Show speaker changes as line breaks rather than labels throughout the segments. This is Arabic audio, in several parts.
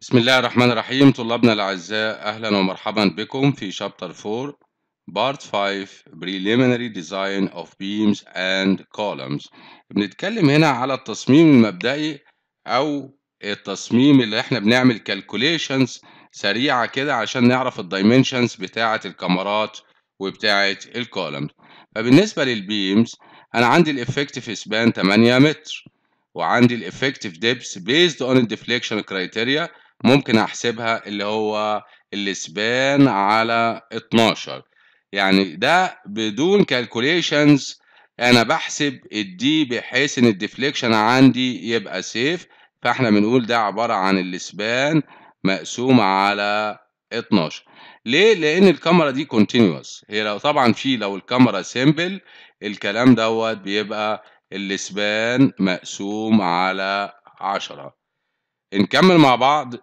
بسم الله الرحمن الرحيم طلابنا الأعزاء أهلا ومرحبا بكم في شابتر 4 بارت 5 Preliminary Design of Beams and Columns بنتكلم هنا على التصميم المبدئي أو التصميم اللي احنا بنعمل calculations سريعة كده عشان نعرف الدايمنشنز بتاعة الكاميرات وبتاعة الكولمز فبالنسبة للبيمز أنا عندي الإفكتيف سبان 8 متر وعندي الإفكتيف ديبس بيزد أون الديفليكشن كريتيريا ممكن احسبها اللي هو الاسبان على 12 يعني ده بدون كالكوليشنز انا بحسب الدي بحيث ان الديفليكشن عندي يبقى سيف فاحنا بنقول ده عبارة عن الاسبان مقسوم على 12 ليه لان الكاميرا دي كونتينوس هي لو طبعا في لو الكاميرا سيمبل الكلام دوت بيبقى الاسبان مقسوم على 10 نكمل مع بعض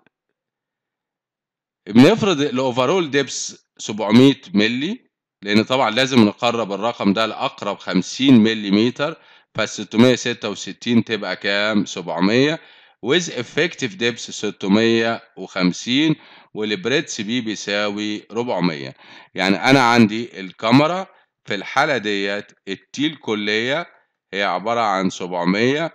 بنفرض الاوفرول ديبس 700 ملي لان طبعا لازم نقرب الرقم ده لاقرب 50 ملي متر فال 666 تبقى كام 700 with effective ديبس 650 والبريتس بي بيساوي 400 يعني انا عندي الكاميرا في الحاله ديت التيل كليه هي عباره عن 700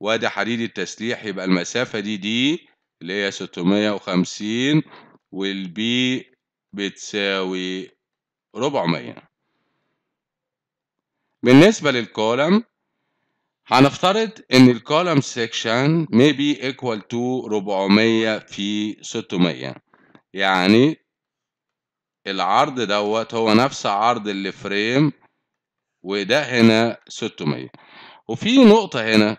وادي حديد التسليح يبقى المسافه دي دي اللي هي 650 والبي بتساوي 400 بالنسبة للكولم هنفترض ان الكولم سيكشن may be equal to 400 في 600 يعني العرض دوت هو نفس عرض اللي فريم وده هنا 600 وفي نقطة هنا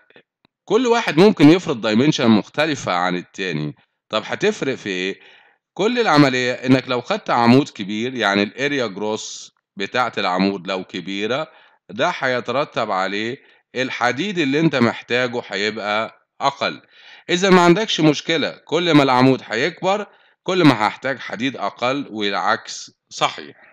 كل واحد ممكن يفرض دايمنشن مختلفة عن التاني طب هتفرق في ايه؟ كل العملية انك لو خدت عمود كبير يعني الاريا جروس بتاعة العمود لو كبيرة ده هيترتب عليه الحديد اللي انت محتاجه هيبقى اقل اذا ما عندكش مشكلة كل ما العمود هيكبر كل ما هحتاج حديد اقل والعكس صحيح